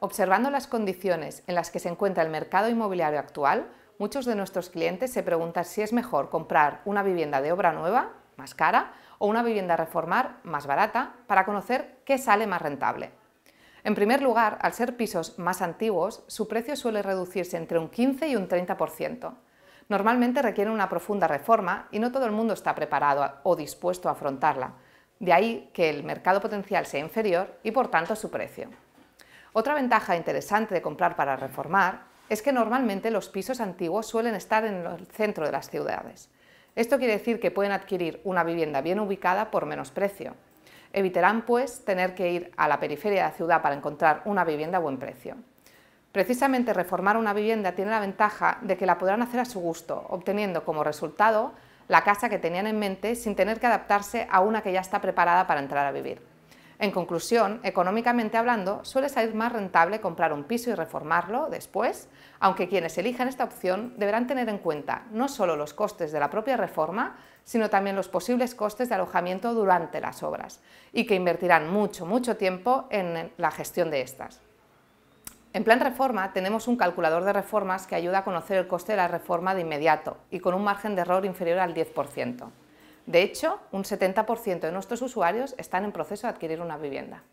Observando las condiciones en las que se encuentra el mercado inmobiliario actual, muchos de nuestros clientes se preguntan si es mejor comprar una vivienda de obra nueva, más cara, o una vivienda a reformar, más barata, para conocer qué sale más rentable. En primer lugar, al ser pisos más antiguos, su precio suele reducirse entre un 15 y un 30%. Normalmente requieren una profunda reforma y no todo el mundo está preparado o dispuesto a afrontarla, de ahí que el mercado potencial sea inferior y por tanto su precio. Otra ventaja interesante de comprar para reformar es que normalmente los pisos antiguos suelen estar en el centro de las ciudades. Esto quiere decir que pueden adquirir una vivienda bien ubicada por menos precio. Evitarán, pues, tener que ir a la periferia de la ciudad para encontrar una vivienda a buen precio. Precisamente reformar una vivienda tiene la ventaja de que la podrán hacer a su gusto, obteniendo como resultado la casa que tenían en mente sin tener que adaptarse a una que ya está preparada para entrar a vivir. En conclusión, económicamente hablando, suele salir más rentable comprar un piso y reformarlo después, aunque quienes elijan esta opción deberán tener en cuenta no solo los costes de la propia reforma, sino también los posibles costes de alojamiento durante las obras, y que invertirán mucho, mucho tiempo en la gestión de estas. En Plan Reforma tenemos un calculador de reformas que ayuda a conocer el coste de la reforma de inmediato y con un margen de error inferior al 10%. De hecho, un 70% de nuestros usuarios están en proceso de adquirir una vivienda.